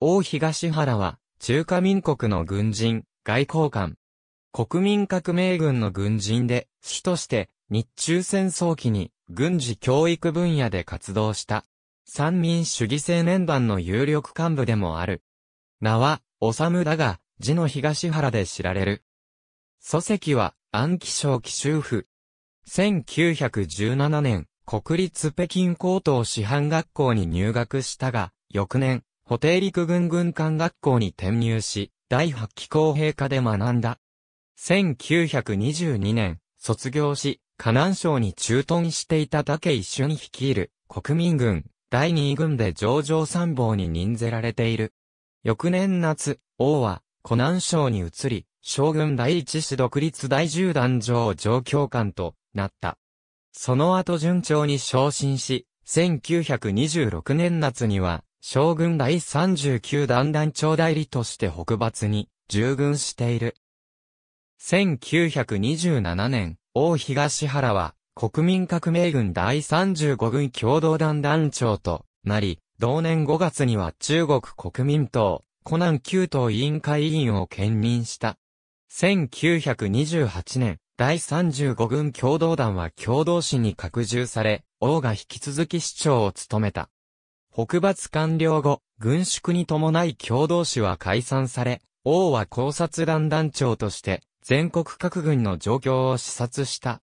王東原は、中華民国の軍人、外交官。国民革命軍の軍人で、主として、日中戦争期に、軍事教育分野で活動した。三民主義青年団の有力幹部でもある。名は、おさむだが、字の東原で知られる。祖籍は、安徽省紀州府。1917年、国立北京高等師範学校に入学したが、翌年、補定陸軍軍艦学校に転入し、第8期公平科で学んだ。1922年、卒業し、河南省に駐屯していた一井俊率いる国民軍第2軍で上場参謀に任ぜられている。翌年夏、王は湖南省に移り、将軍第一師独立第10弾上上教官となった。その後順調に昇進し、1926年夏には将軍第39団団長代理として北伐に従軍している。1927年、王東原は国民革命軍第35軍共同団団長となり、同年5月には中国国民党、湖南旧党委員会委員を兼任した。1928年、第35軍共同団は共同市に拡充され、王が引き続き市長を務めた。北伐完了後、軍縮に伴い共同士は解散され、王は考察団団長として、全国各軍の状況を視察した。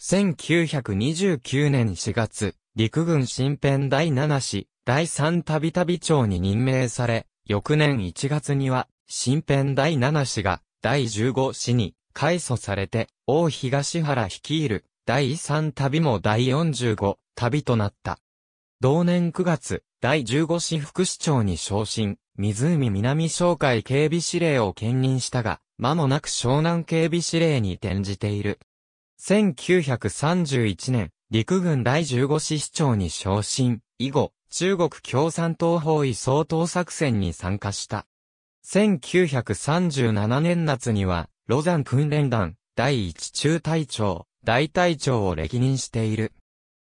1929年4月、陸軍新編第7師、第3旅旅長に任命され、翌年1月には、新編第7師が、第15師に、改組されて、王東原率いる、第3旅も第45旅となった。同年9月、第15市副市長に昇進、湖南商会警備司令を兼任したが、間もなく湘南警備司令に転じている。1931年、陸軍第15市市長に昇進、以後、中国共産党包囲総統作戦に参加した。1937年夏には、ロザン訓練団、第1中隊長、大隊長を歴任している。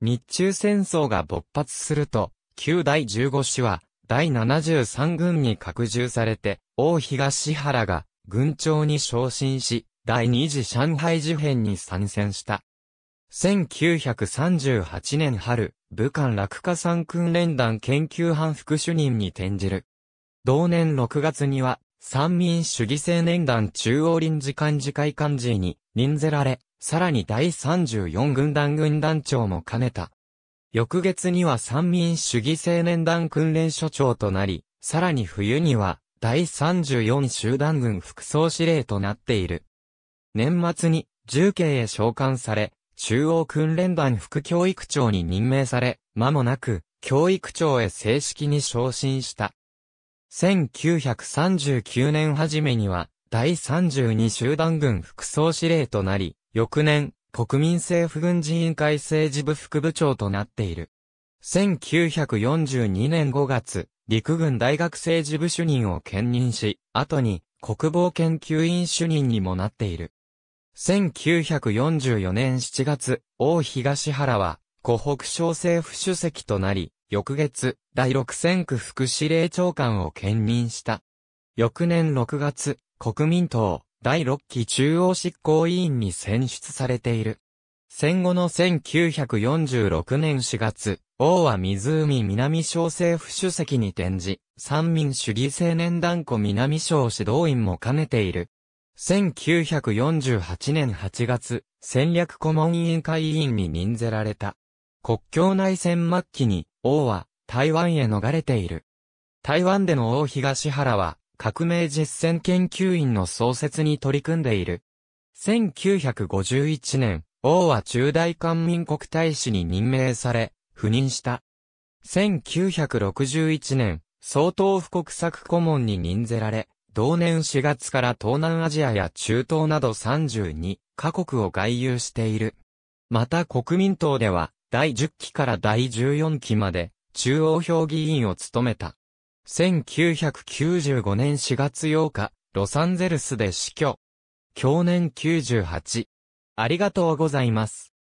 日中戦争が勃発すると、旧第15師は、第73軍に拡充されて、大東原が、軍長に昇進し、第二次上海事変に参戦した。1938年春、武漢落下三訓練団研究班副主任に転じる。同年6月には、三民主義青年団中央臨時幹事会幹事に任ぜられ、さらに第34軍団軍団長も兼ねた。翌月には三民主義青年団訓練所長となり、さらに冬には第34集団軍副総司令となっている。年末に重慶へ召喚され、中央訓練団副教育長に任命され、間もなく教育長へ正式に昇進した。1939年初めには第32集団軍副総司令となり、翌年、国民政府軍事委員会政治部副部長となっている。1942年5月、陸軍大学政治部主任を兼任し、後に国防研究院主任にもなっている。1944年7月、王東原は、湖北省政府主席となり、翌月、第六戦区副司令長官を兼任した。翌年6月、国民党、第6期中央執行委員に選出されている。戦後の1946年4月、王は湖南省政府主席に転じ、三民主義青年団子南省指導員も兼ねている。1948年8月、戦略顧問委員会委員に任ぜられた。国境内戦末期に、王は台湾へ逃れている。台湾での王東原は、革命実践研究院の創設に取り組んでいる。1951年、王は中大韓民国大使に任命され、赴任した。1961年、総統府国策顧問に任ぜられ、同年4月から東南アジアや中東など32カ国を外遊している。また国民党では、第10期から第14期まで、中央評議員を務めた。1995年4月8日、ロサンゼルスで死去。去年98。ありがとうございます。